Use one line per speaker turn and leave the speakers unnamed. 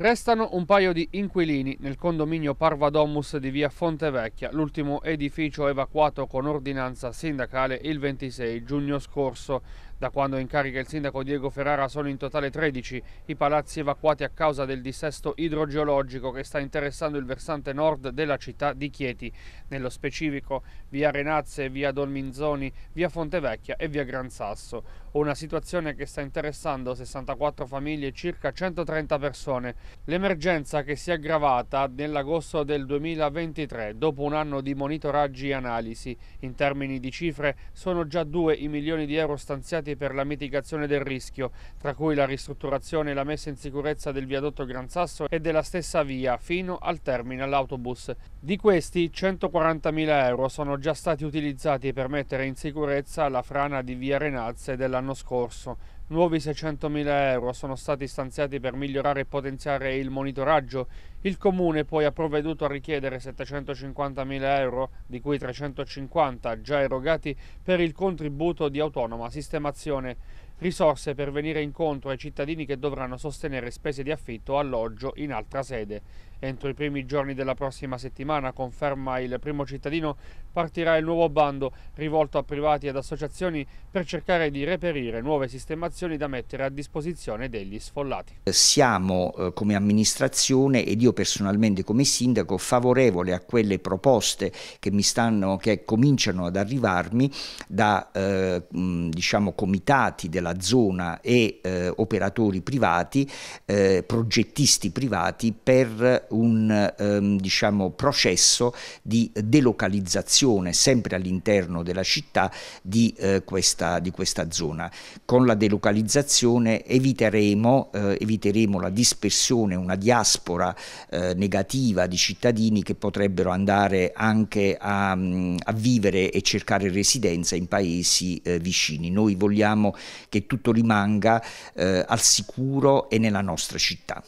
Restano un paio di inquilini nel condominio Parvadomus di via Fontevecchia, l'ultimo edificio evacuato con ordinanza sindacale il 26 giugno scorso. Da quando è in carica il sindaco Diego Ferrara sono in totale 13 i palazzi evacuati a causa del dissesto idrogeologico che sta interessando il versante nord della città di Chieti, nello specifico via Renazze, via Dolminzoni, via Fontevecchia e via Gran Sasso. Una situazione che sta interessando 64 famiglie e circa 130 persone. L'emergenza che si è aggravata nell'agosto del 2023 dopo un anno di monitoraggi e analisi. In termini di cifre sono già 2 i milioni di euro stanziati progettati per la mitigazione del rischio, tra cui la ristrutturazione e la messa in sicurezza del viadotto Gran Sasso e della stessa via fino al terminal autobus. Di questi 140.000 euro sono già stati utilizzati per mettere in sicurezza la frana di via Renazze dell'anno scorso, Nuovi 600.000 euro sono stati stanziati per migliorare e potenziare il monitoraggio. Il comune poi ha provveduto a richiedere 750.000 euro, di cui 350 già erogati per il contributo di autonoma sistemazione risorse per venire incontro ai cittadini che dovranno sostenere spese di affitto o alloggio in altra sede. Entro i primi giorni della prossima settimana, conferma il primo cittadino, partirà il nuovo bando rivolto a privati ed associazioni per cercare di reperire nuove sistemazioni da mettere a disposizione degli sfollati.
Siamo eh, come amministrazione ed io personalmente come sindaco favorevole a quelle proposte che, mi stanno, che cominciano ad arrivarmi da eh, diciamo, comitati della della zona e eh, operatori privati, eh, progettisti privati per un ehm, diciamo, processo di delocalizzazione sempre all'interno della città di, eh, questa, di, questa, zona. Con la delocalizzazione eviteremo, eh, eviteremo la dispersione, una diaspora eh, negativa di cittadini che potrebbero andare anche a, mm, a vivere e cercare residenza in paesi eh, vicini. Noi vogliamo che che tutto rimanga eh, al sicuro e nella nostra città.